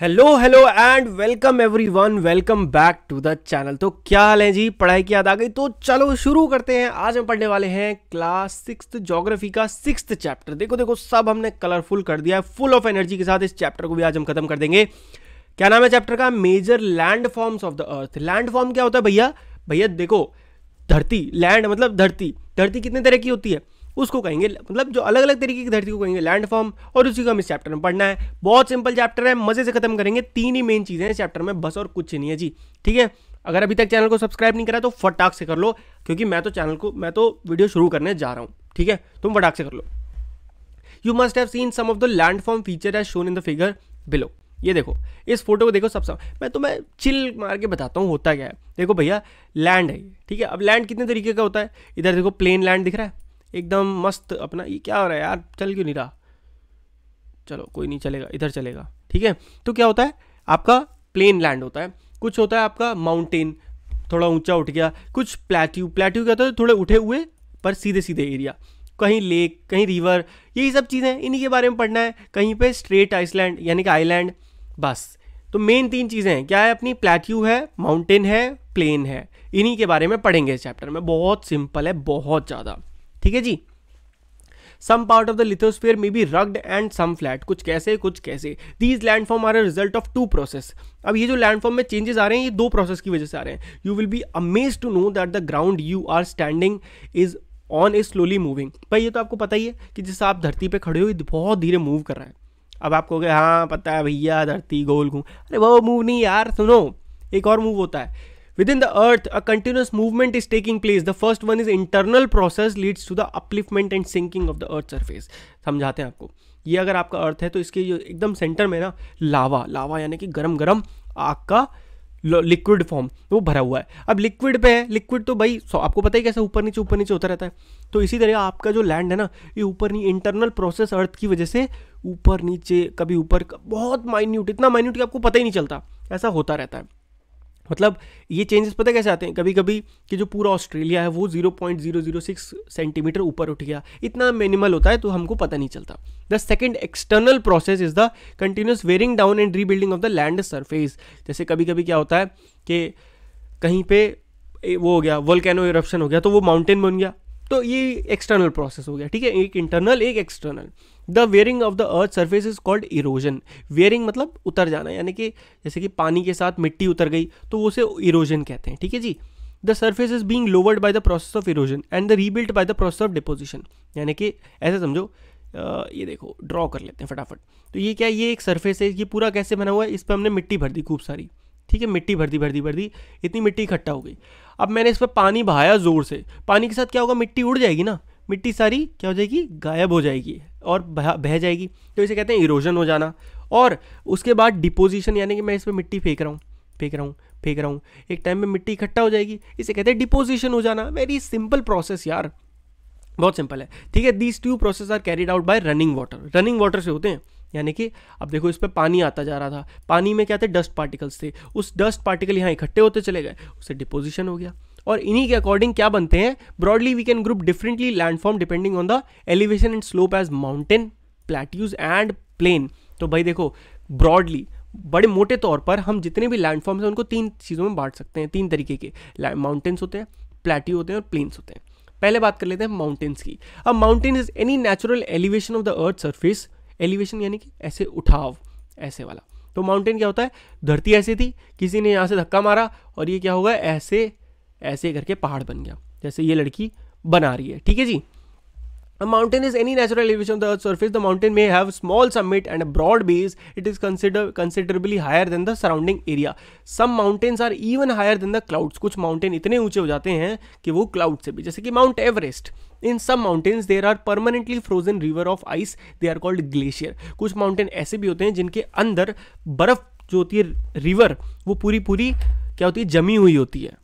Hello hello and welcome everyone welcome back to the channel तो क्या हाल है जी पढ़ाई की याद आ गई तो चलो शुरू करते हैं आज हम पढ़ने वाले हैं क्लास सिक्स ज्योग्राफी का सिक्स चैप्टर देखो देखो सब हमने कलरफुल कर दिया है फुल ऑफ एनर्जी के साथ इस चैप्टर को भी आज हम खत्म कर देंगे क्या नाम है चैप्टर का major land forms of the earth land form क्या होता है भैया भैया देखो धरती लैंड मतलब धरती धरती कितने तरह की होती है उसको कहेंगे मतलब जो अलग अलग तरीके की धरती को कहेंगे लैंड फॉर्म और उसी को हम इस चैप्टर में पढ़ना है बहुत सिंपल चैप्टर है मज़े से खत्म करेंगे तीन ही मेन चीज़ें इस चैप्टर में बस और कुछ नहीं है जी ठीक है अगर अभी तक चैनल को सब्सक्राइब नहीं करा तो फटाक से कर लो क्योंकि मैं तो चैनल को मैं तो वीडियो शुरू करने जा रहा हूँ ठीक है तुम फटाक से कर लो you must have seen some of the land form feature as shown in the figure below ये देखो इस फोटो को देखो सब सब मैं तुम्हें चिल मार के बताता हूँ होता क्या है देखो भैया लैंड है ठीक है अब लैंड कितने तरीके का होता है इधर देखो प्लेन लैंड दिख रहा है एकदम मस्त अपना ये क्या हो रहा है यार चल क्यों नहीं रहा चलो कोई नहीं चलेगा इधर चलेगा ठीक है तो क्या होता है आपका प्लेन लैंड होता है कुछ होता है आपका माउंटेन थोड़ा ऊंचा उठ गया कुछ प्लेट्यू प्लेट्यू क्या होता है थोड़े उठे हुए पर सीधे सीधे एरिया कहीं लेक कहीं रिवर यही सब चीज़ें इन्हीं के बारे में पढ़ना है कहीं पे स्ट्रेट आइसलैंड यानी कि आइलैंड बस तो मेन तीन चीज़ें हैं क्या है अपनी प्लेट्यू है माउंटेन है प्लेन है इन्हीं के बारे में पढ़ेंगे इस चैप्टर में बहुत सिंपल है बहुत ज़्यादा ठीक है जी some part of the lithosphere may be rugged and some flat कुछ कैसे कुछ कैसे these landform are result of two process अब ये जो लैंडफॉर्म में चेंजेस आ रहे हैं ये दो प्रोसेस की वजह से आ रहे हैं you will be amaze to know that the ground you are standing is on is slowly moving भाई ये तो आपको पता ही है कि जिससे आप धरती पर खड़े हो ये बहुत धीरे मूव कर रहा है अब आपको हाँ पता है भैया धरती गोल घूम अरे वो मूव नहीं यार सुनो एक और मूव होता है Within the earth, a continuous movement is taking place. The first one is internal process leads to the upliftment and sinking of the earth surface. समझाते हैं आपको ये अगर आपका अर्थ है तो इसके जो एकदम सेंटर में ना लावा लावा यानी कि गरम गरम आग का लिक्विड फॉर्म वो भरा हुआ है अब लिक्विड पे है लिक्विड तो भाई आपको पता ही कैसे ऊपर नीचे ऊपर नीचे होता रहता है तो इसी तरह आपका जो लैंड है ना ये ऊपर नीचे इंटरनल प्रोसेस अर्थ की वजह से ऊपर नीचे कभी ऊपर बहुत माइन्यूट इतना माइन्यूट कि आपको पता ही नहीं चलता ऐसा होता रहता है मतलब ये चेंजेस पता कैसे आते हैं कभी कभी कि जो पूरा ऑस्ट्रेलिया है वो 0.006 सेंटीमीटर ऊपर उठ गया इतना मिनिमल होता है तो हमको पता नहीं चलता the second external process is the continuous wearing down and rebuilding of the land surface जैसे कभी कभी क्या होता है कि कहीं पे वो हो गया वोल्केनो इरप्शन हो गया तो वो माउंटेन बन गया तो ये एक्सटर्नल प्रोसेस हो गया ठीक है एक इंटरनल एक external the wearing of the earth surface is called erosion wearing मतलब उतर जाना यानी कि जैसे कि पानी के साथ मिट्टी उतर गई तो उसे इरोजन कहते हैं ठीक है जी the surface is being lowered by the process of erosion and the rebuilt by the process of deposition यानी कि ऐसा समझो ये देखो ड्रॉ कर लेते हैं फटाफट तो ये क्या ये एक सर्फेस है ये पूरा कैसे बना हुआ है इस पर हमने मिट्टी भर दी खूब सारी ठीक है मिट्टी भर दी भर दी भर दी इतनी मिट्टी इकट्ठा हो गई अब मैंने इस पर पानी बहाया ज़ोर से पानी के साथ क्या होगा मिट्टी उड़ जाएगी ना मिट्टी सारी क्या हो जाएगी गायब हो जाएगी और बह बह जाएगी तो इसे कहते हैं इरोजन हो जाना और उसके बाद डिपोजिशन यानी कि मैं इस पर मिट्टी फेंक रहा हूँ फेंक रहा हूँ फेंक रहा हूँ एक टाइम में मिट्टी इकट्ठा हो जाएगी इसे कहते हैं डिपोजिशन हो जाना वेरी सिंपल प्रोसेस यार बहुत सिंपल है ठीक है these two process are carried out by running water running water से होते हैं यानी कि अब देखो इस पर पानी आता जा रहा था पानी में क्या थे डस्ट पार्टिकल्स थे उस डस्ट पार्टिकल यहाँ इकट्ठे होते चले गए उससे डिपोजिशन हो गया और इन्हीं के अकॉर्डिंग क्या बनते हैं broadly we can group differently landform depending on the elevation and slope as mountain plateaus and plain तो भाई देखो ब्रॉडली बड़े मोटे तौर पर हम जितने भी लैंडफॉर्म्स हैं उनको तीन चीज़ों में बांट सकते हैं तीन तरीके के माउंटेन्स होते हैं प्लेट्यू होते हैं और प्लेन्स होते हैं पहले बात कर लेते हैं माउंटेन्स की अब mountain is any natural elevation of the earth surface elevation यानी कि ऐसे उठाव ऐसे वाला तो माउंटेन क्या होता है धरती ऐसी थी किसी ने यहाँ से धक्का मारा और ये क्या होगा ऐसे ऐसे करके पहाड़ बन गया जैसे ये लड़की बना रही है ठीक है जी A mountain is any natural elevation of the Earth's surface. The mountain may have small summit and a broad base. It is considered considerably higher than the surrounding area. Some mountains are even higher than the clouds. कुछ mountain इतने ऊंचे हो जाते हैं कि वो cloud से भी जैसे कि Mount Everest in some mountains there are permanently frozen river of ice they are called glacier कुछ माउंटेन ऐसे भी होते हैं जिनके अंदर बर्फ जो होती है रिवर वो पूरी पूरी क्या होती है जमी हुई होती है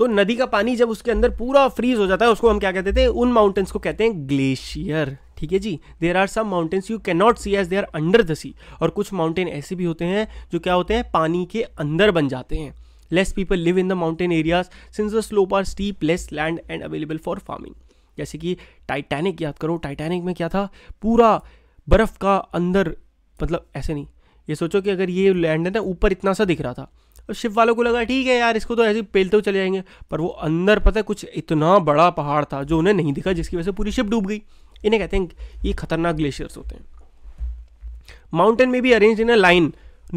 तो नदी का पानी जब उसके अंदर पूरा फ्रीज हो जाता है उसको हम क्या कहते थे उन माउंटेन्स को कहते हैं ग्लेशियर ठीक है जी there are some mountains you can not see as they are under the sea और कुछ माउंटेन ऐसे भी होते हैं जो क्या होते हैं पानी के अंदर बन जाते हैं less people live in the mountain areas since the slope are steep less land and available for farming जैसे कि टाइटैनिक याद करो टाइटैनिक में क्या था पूरा बर्फ़ का अंदर मतलब ऐसे नहीं ये सोचो कि अगर ये लैंड है ना ऊपर इतना सा दिख रहा था और शिव वालों को लगा ठीक है यार इसको तो ऐसे पेलते हुए चले जाएंगे पर वो अंदर पता है कुछ इतना बड़ा पहाड़ था जो उन्हें नहीं दिखा जिसकी वजह से पूरी शिप डूब गई इन्हें कहते हैं ये खतरनाक ग्लेशियर्स होते हैं माउंटेन में भी arrange in a line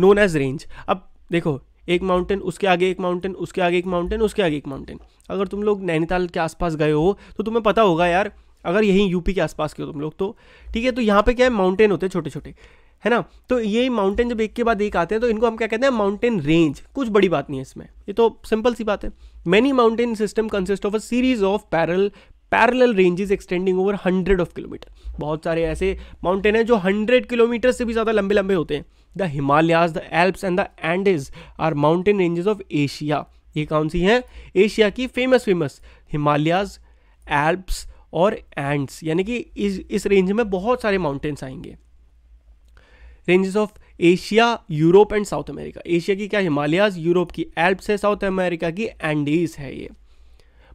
known as range अब देखो एक माउंटेन उसके आगे एक माउंटेन उसके आगे एक माउंटेन उसके आगे एक माउंटेन अगर तुम लोग नैनीताल के आसपास गए हो तो तुम्हें पता होगा यार अगर यहीं यूपी के आसपास के हो तुम लोग तो ठीक है तो यहाँ पे क्या है माउंटेन होते हैं छोटे छोटे है ना तो ये माउंटेन जब एक के बाद एक आते हैं तो इनको हम क्या कहते हैं माउंटेन रेंज कुछ बड़ी बात नहीं है इसमें ये तो सिंपल सी बात है many mountain system consist of a series of parallel parallel ranges extending over hundred of kilometre बहुत सारे ऐसे माउंटेन हैं जो हंड्रेड किलोमीटर से भी ज़्यादा लंबे लंबे होते हैं the Himalayas the Alps and the Andes are mountain ranges of Asia ये कौन सी हैं एशिया की फेमस फेमस हिमालयाज एल्प्स और एंड्स यानी कि इस इस रेंज में बहुत सारे माउंटेन्स आएंगे ranges of Asia Europe and South America Asia की क्या हिमालयाज यूरोप की एल्प्स है साउथ अमेरिका की एंडीज है ये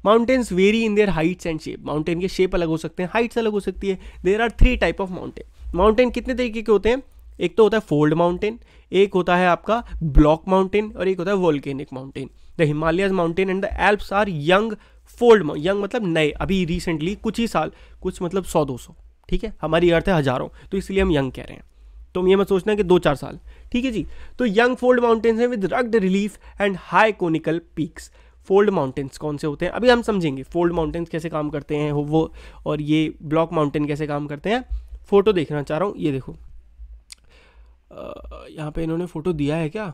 mountains vary in their heights and shape mountain के शेप अलग हो सकते हैं हाइट्स अलग हो सकती है there are three type of mountain mountain कितने तरीके के होते हैं एक तो होता है फोल्ड माउंटेन एक होता है आपका ब्लॉक माउंटेन और एक होता है volcanic mountain the Himalayas mountain and the Alps are young fold young मतलब नए अभी रिसेंटली कुछ ही साल कुछ मतलब सौ दो सौ ठीक है हमारी अर्थ है हजारों तो इसलिए हम यंग कह रहे हैं तुम तो ये मत सोचना कि दो चार साल ठीक है जी तो यंग फोल्ड माउंटेन्स हैं with rugged relief and high conical peaks fold mountains कौन से होते हैं अभी हम समझेंगे फोल्ड माउंटेन्स कैसे काम करते हैं वो और ये ब्लॉक माउंटेन कैसे काम करते हैं फ़ोटो देखना चाह रहा हूँ ये देखो यहाँ पे इन्होंने फ़ोटो दिया है क्या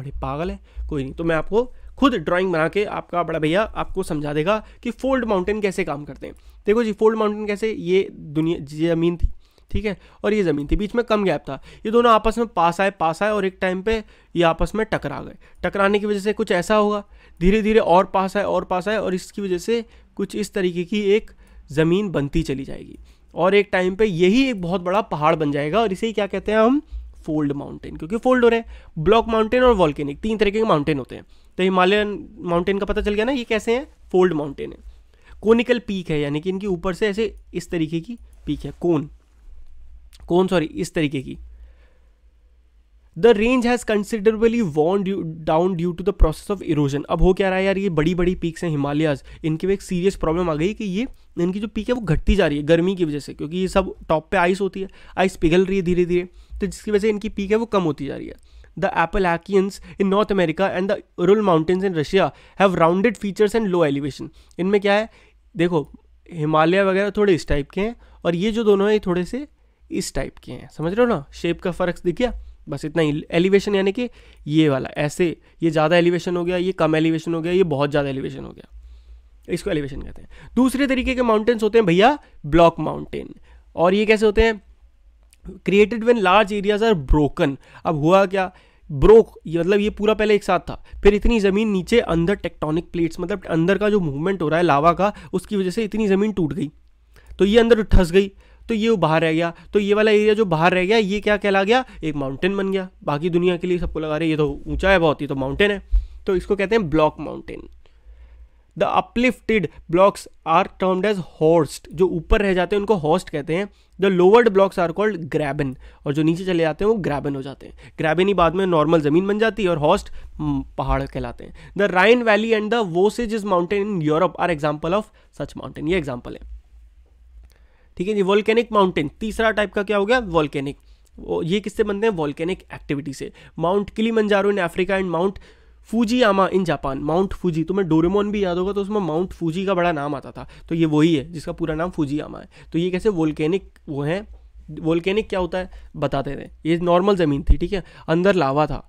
बड़े पागल है कोई नहीं तो मैं आपको खुद ड्राइंग बना के आपका बड़ा भैया आपको समझा देगा कि फोल्ड माउंटेन कैसे काम करते हैं देखो जी फोल्ड माउंटेन कैसे ये दुनिया ज़मीन थी ठीक है और ये ज़मीन थी बीच में कम गैप था ये दोनों आपस में पास आए पास आए और एक टाइम पे ये आपस में टकरा गए टकराने की वजह से कुछ ऐसा होगा धीरे धीरे और पास आए और पास आए और इसकी वजह से कुछ इस तरीके की एक ज़मीन बनती चली जाएगी और एक टाइम पर यही एक बहुत बड़ा पहाड़ बन जाएगा और इसे ही क्या कहते हैं हम फोल्ड माउंटेन क्योंकि फोल्ड हो रहे हैं ब्लॉक माउंटेन और वॉल्केनिक तीन तरीके के माउंटेन होते हैं तो हिमालयन माउंटेन का पता चल गया ना ये कैसे हैं फोल्ड माउंटेन है कोनिकल पीक है यानी कि इनके ऊपर से ऐसे इस तरीके की पीक है कोन कौन सॉरी इस तरीके की the range has considerably worn down due to the process of erosion अब हो क्या रहा है यार ये बड़ी बड़ी पीक्स हैं हिमालयाज इनके भी एक सीरियस प्रॉब्लम आ गई कि ये इनकी जो पीक है वो घटती जा रही है गर्मी की वजह से क्योंकि ये सब टॉप पे आइस होती है आइस पिघल रही है धीरे धीरे तो जिसकी वजह से इनकी पीक है वो कम होती जा रही है the Appalachians in North America and the Ural mountains in Russia have rounded features and low elevation इनमें क्या है देखो हिमालय वगैरह थोड़े इस टाइप के हैं और ये जो दोनों हैं थोड़े से इस टाइप के हैं समझ रहे हो ना शेप का फ़र्क दिख गया बस इतना ही एलिवेशन यानी कि ये वाला ऐसे ये ज़्यादा एलिवेशन हो गया ये कम एलिवेशन हो गया ये बहुत ज़्यादा एलिवेशन हो गया इसको एलिवेशन कहते हैं दूसरे तरीके के माउंटेन्स होते हैं भैया ब्लॉक माउंटेन और ये कैसे होते हैं created when large areas are broken अब हुआ क्या ब्रोक मतलब ये पूरा पहले एक साथ था फिर इतनी ज़मीन नीचे अंदर टेक्टोनिक प्लेट्स मतलब अंदर का जो मूवमेंट हो रहा है लावा का उसकी वजह से इतनी ज़मीन टूट गई तो ये अंदर ठस गई तो ये बाहर रह गया तो ये वाला एरिया जो बाहर रह गया ये क्या कहला गया एक माउंटेन बन गया बाकी दुनिया के लिए सबको लगा रहे ये तो ऊंचा है बहुत ही तो माउंटेन है तो इसको कहते हैं block mountain the uplifted blocks are termed as horst जो ऊपर रह जाते हैं उनको हॉस्ट कहते हैं the lowered blocks are called graben और जो नीचे चले जाते हैं वो ग्रैबन हो जाते हैं ग्रैबन ही बाद में नॉर्मल ज़मीन बन जाती है और हॉस्ट पहाड़ कहलाते हैं the Rhine valley and the Vosges mountain in Europe are example of such mountain ये एग्जाम्पल है ठीक है जी वॉल्केनिक माउंटेन तीसरा टाइप का क्या हो गया वॉल्केनिक ये किससे बनते हैं वॉल्केनिक एक्टिविटी से Mount Kilimanjaro in Africa and Mount आमा इन जापान माउंट फूजी तुम्हें डोरेमोन भी याद होगा तो उसमें माउंट फूजी का बड़ा नाम आता था तो ये वही है जिसका पूरा नाम आमा है तो ये कैसे वोल्केनिक वो हैं वोल्केनिक क्या होता है बताते थे ये नॉर्मल ज़मीन थी ठीक है अंदर लावा था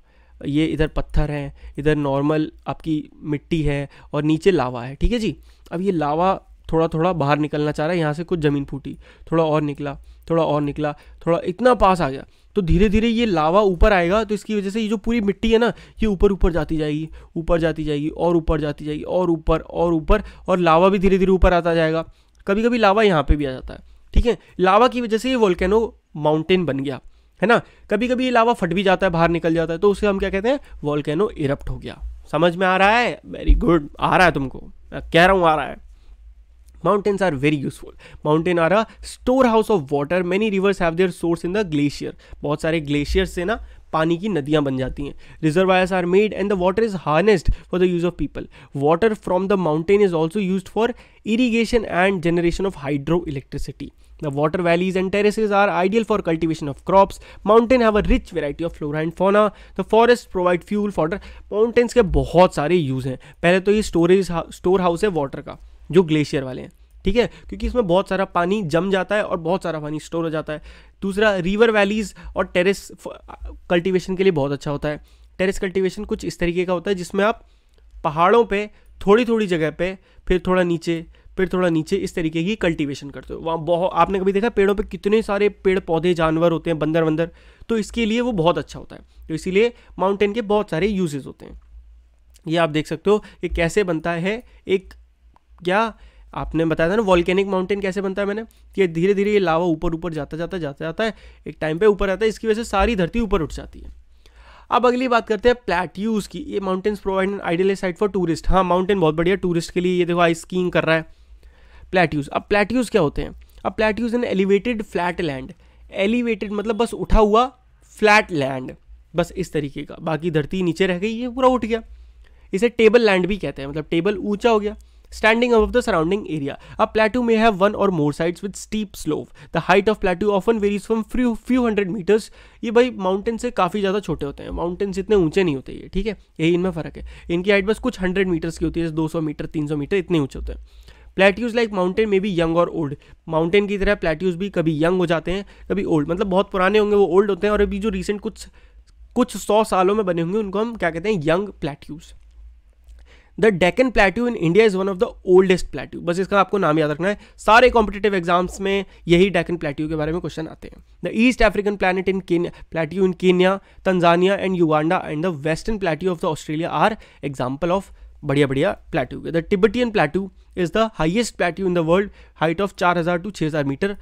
ये इधर पत्थर हैं इधर नॉर्मल आपकी मिट्टी है और नीचे लावा है ठीक है जी अब ये लावा थोड़ा थोड़ा बाहर निकलना चाह रहा है यहाँ से कुछ ज़मीन फूटी थोड़ा और निकला थोड़ा और निकला थोड़ा इतना पास आ गया तो धीरे धीरे ये लावा ऊपर आएगा तो इसकी वजह से ये जो पूरी मिट्टी है ना ये ऊपर ऊपर जाती जाएगी ऊपर जाती जाएगी और ऊपर जाती जाएगी और ऊपर और ऊपर और लावा भी धीरे धीरे ऊपर आता जाएगा कभी कभी लावा यहाँ पर भी आ जाता है ठीक है लावा की वजह से ये वोल्केनो माउंटेन बन गया है ना कभी कभी ये लावा फट भी जाता है बाहर निकल जाता है तो उसे हम क्या कहते हैं वॉल्केनो इरप्ट हो गया समझ में आ रहा है वेरी गुड आ रहा है तुमको मैं कह रहा हूँ आ रहा है mountains are very useful mountain are a store house of water many rivers have their source in the glacier बहुत सारे ग्लेशियर्स से ना पानी की नदियाँ बन जाती हैं reserve are made and the water is harnessed for the use of people water from the mountain is also use for irrigation and generation of hydro electricity the water valleys and terraces are ideal for cultivation of crops mountain have a rich variety of flora and fauna the forest provide fuel fodder mountains के बहुत सारे use हैं पहले तो ये storage store house है water का जो ग्लेशियर वाले हैं ठीक है क्योंकि इसमें बहुत सारा पानी जम जाता है और बहुत सारा पानी स्टोर हो जाता है दूसरा रिवर वैलीज़ और टेरेस कल्टीवेशन के लिए बहुत अच्छा होता है टेरेस कल्टीवेशन कुछ इस तरीके का होता है जिसमें आप पहाड़ों पे थोड़ी थोड़ी जगह पे फिर थोड़ा नीचे फिर थोड़ा नीचे इस तरीके की कल्टीवेशन करते हो वहाँ बहुत आपने कभी देखा पेड़ों पे कितने सारे पेड़ पौधे जानवर होते हैं बंदर वंदर तो इसके लिए वो बहुत अच्छा होता है तो इसीलिए माउंटेन के बहुत सारे यूजेज होते हैं ये आप देख सकते हो कि कैसे बनता है एक क्या आपने बताया था ना वॉल्केनिक माउंटेन कैसे बनता है मैंने कि धीरे धीरे ये लावा ऊपर ऊपर जाता जाता जाता जाता है एक टाइम पे ऊपर आता है इसकी वजह से सारी धरती ऊपर उठ जाती है अब अगली बात करते हैं प्लेट्यूज की ये mountains provide an ideal site for tourist हाँ माउंटेन बहुत बढ़िया टूरिस्ट के लिए ये देखो आइस स्कीइंग कर रहा है प्लेट्यूज अब प्लेट्यूज क्या होते हैं अब plateaus in elevated flat land elevated मतलब बस उठा हुआ फ्लैट लैंड बस इस तरीके का बाकी धरती नीचे रह गई ये पूरा उठ गया इसे टेबल लैंड भी कहते हैं मतलब टेबल ऊंचा हो गया standing above the surrounding area. A plateau may have one or more sides with steep slope. The height of plateau often varies from few few hundred meters. ये भाई माउंटेन से काफ़ी ज़्यादा छोटे होते हैं माउंटेन्स इतने ऊंचे नहीं होते ये ठीक है यही इनमें फ़र्क है इनकी हाइट बस कुछ हंड्रेड मीटर्स की होती है दो सौ मीटर तीन सौ मीटर इतने ऊंचे होते हैं प्लेट्यूज लाइक माउंटेन में भी यंग और ओल्ड माउंटेन की तरह प्लेट्यूज भी कभी यंग हो जाते हैं कभी ओल्ड मतलब बहुत पुराने होंगे वो ओल्ड होते हैं और अभी जो रिसेंट कुछ कुछ सौ सालों में बने होंगे उनको हम क्या कहते हैं young plateaus the Deccan plateau in India is one of the oldest plateau बस इसका आपको नाम याद रखना है सारे कॉम्पिटेटिव एग्जाम्स में यही डेकन प्लेट्यू के बारे में क्वेश्चन आते हैं द ईस्ट अफ्रीकन प्लानट in plateau in Kenya Tanzania and Uganda and the western plateau of the Australia are example of बढ़िया बढ़िया प्लेट्यू के the Tibetan plateau is the highest plateau in the world height of चार हज़ार to छः हज़ार metre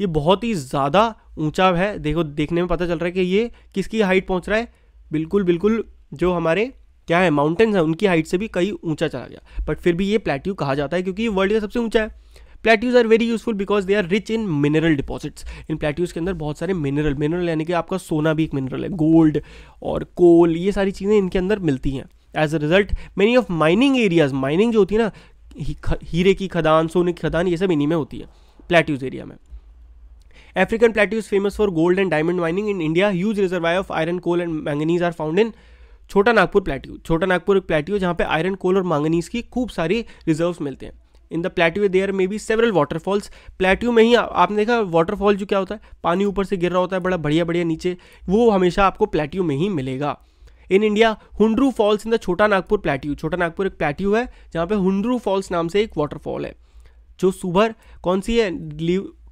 ये बहुत ही ज़्यादा ऊंचा है देखो देखने में पता चल रहा है कि ये किसकी हाइट पहुंच रहा है बिल्कुल बिल्कुल जो हमारे क्या है माउंटेन्स है उनकी हाइट से भी कई ऊंचा चला गया बट फिर भी ये प्लेट्यू कहा जाता है क्योंकि वर्ल्ड का सबसे ऊंचा है plateaus are very useful because they are rich in mineral deposits in plateaus के अंदर बहुत सारे मिनरल मिनरल यानी कि आपका सोना भी एक मिनरल है गोल्ड और कोल ये सारी चीज़ें इनके अंदर मिलती हैं as a result many of mining areas mining जो होती है ना हीरे की खदान सोने की खदान ये सब इन्हीं में होती है प्लेट्यूज एरिया में African plateaus famous for gold and diamond mining in India huge reservoir of iron coal and manganese are found in Chota Nagpur plateau छोटा नागपुर एक प्लेट्यू जहाँ पे आयरन कोल और मांगनीज की खूब सारी रिजर्व्स मिलते हैं in the plateau there may be several waterfalls plateau में ही आ, आपने देखा वाटरफॉल जो क्या होता है पानी ऊपर से गिर रहा होता है बड़ा बढ़िया बढ़िया नीचे वो हमेशा आपको प्लेट्यू में ही मिलेगा in India Hundru falls in the Chota Nagpur plateau छोटा नागपुर एक प्लेट्यू है जहाँ पे हुंड्रू फॉल्स नाम से एक वाटरफॉल है जो सुबर कौन सी है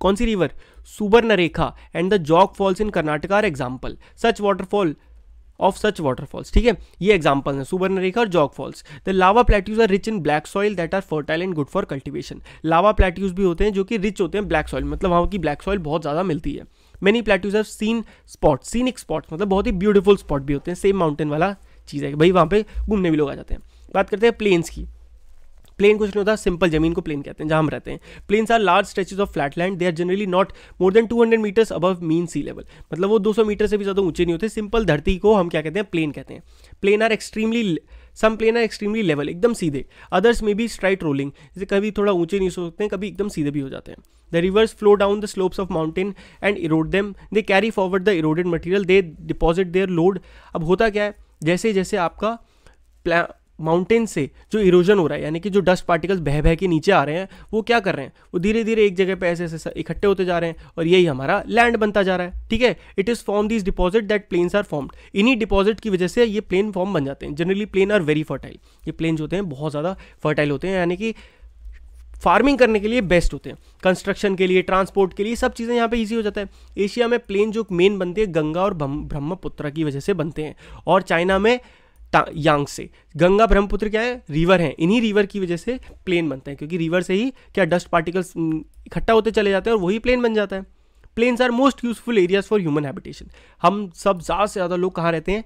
कौन सी river Subarnarekha and the Jog falls in Karnataka are example such waterfall of such waterfalls ठीक है ये एग्जाम्पल हैं सुबर्णरेखा और Jog falls the lava plateaus are rich in black soil that are fertile and good for cultivation lava plateaus भी होते हैं जो कि रिच होते हैं ब्लैक सॉइल मतलब वहाँ की ब्लैक सॉइल बहुत ज़्यादा मिलती है many plateaus have seen spot scenic spots मतलब बहुत ही ब्यूटीफुल स्पॉट भी होते हैं सेम माउंटेन वाला चीज़ है भाई वहाँ पे घूमने भी लोग आ जाते हैं बात करते हैं प्लेन्स की प्लेन कुछ नहीं होता सिंपल जमीन को प्लेन कहते हैं जहां हम रहते हैं plains are large stretches of flat land they are generally not more than 200 metres above mean sea level मतलब वो 200 मीटर से भी ज़्यादा ऊंचे नहीं होते सिंपल धरती को हम क्या कहते हैं प्लेन कहते हैं plain are extremely some plain are extremely level एकदम सीधे अदर्स में भी स्ट्राइट रोलिंग जैसे कभी थोड़ा ऊंचे नहीं हो सकते हैं कभी एकदम सीधे भी हो जाते हैं the rivers flow down the slopes of mountain and erode them they carry forward the eroded material they deposit their load अब होता क्या है जैसे जैसे आपका माउंटेन से जो इरोजन हो रहा है यानी कि जो डस्ट पार्टिकल्स बह बह के नीचे आ रहे हैं वो क्या कर रहे हैं वो धीरे धीरे एक जगह पे ऐसे ऐसे इकट्ठे होते जा रहे हैं और यही हमारा लैंड बनता जा रहा है ठीक है it is from this deposit that plains are formed इन्हीं डिपॉजिट की वजह से ये प्लेन फॉर्म बन जाते हैं generally plain are very fertile ये प्लेन जो होते हैं बहुत ज़्यादा फर्टाइल होते हैं यानी कि फार्मिंग करने के लिए बेस्ट होते हैं कंस्ट्रक्शन के लिए ट्रांसपोर्ट के लिए सब चीज़ें यहाँ पे इजी हो जाता है एशिया में प्लेन जो मेन बनते हैं गंगा और ब्रह्मपुत्र की वजह से बनते हैं और चाइना में यांग से गंगा ब्रह्मपुत्र क्या है रिवर है इन्हीं रिवर की वजह से प्लेन बनते हैं क्योंकि रिवर से ही क्या डस्ट पार्टिकल्स इकट्ठा होते चले जाते हैं और वही प्लेन बन जाता है plains are most useful areas for human habitation हम सब ज़्यादा से ज़्यादा लोग कहाँ रहते हैं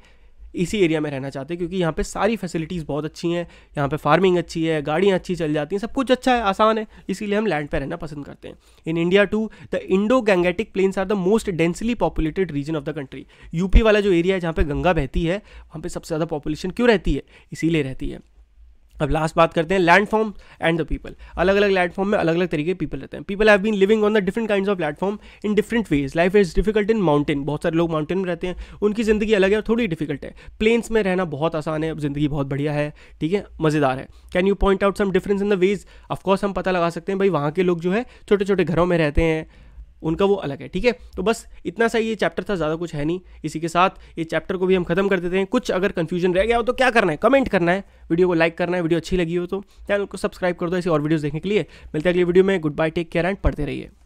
इसी एरिया में रहना चाहते हैं क्योंकि यहाँ पे सारी फैसिलिटीज़ बहुत अच्छी हैं यहाँ पे फार्मिंग अच्छी है गाड़ियाँ अच्छी चल जाती हैं सब कुछ अच्छा है आसान है इसीलिए हम लैंड पर रहना पसंद करते हैं in India to the Indo Gangetic plains are the most densely populated region of the country UP वाला जो एरिया है जहाँ पर गंगा बहती है वहाँ पर सबसे ज़्यादा पॉपुलेशन क्यों रहती है इसीलिए रहती है अब लास्ट बात करते हैं फॉर्म एंड द पीपल अलग अलग लैंडफॉर्म में अलग अलग तरीके के पीपल रहते हैं people have been living on the different kind of platform in different ways life is difficult in mountain बहुत सारे लोग माउंटेन में रहते हैं उनकी ज़िंदगी अलग है और थोड़ी डिफिकल्ट है प्लेन्स में रहना बहुत आसान है ज़िंदगी बहुत बढ़िया है ठीक है मज़ेदार है can you point out some difference in the ways of course हम पता लगा सकते हैं भाई वहाँ के लोग जो है छोटे छोटे घरों में रहते हैं उनका वो अलग है ठीक है तो बस इतना सा ये चैप्टर था ज़्यादा कुछ है नहीं इसी के साथ ये चैप्टर को भी हम खत्म कर देते हैं कुछ अगर कन्फ्यूजन रह गया हो तो क्या करना है कमेंट करना है वीडियो को लाइक करना है वीडियो अच्छी लगी हो तो चैनल को सब्सक्राइब कर दो ऐसी और वीडियोज़ देखने के लिए मिलते हैं अगली वीडियो में good bye take care and पढ़ते रहिए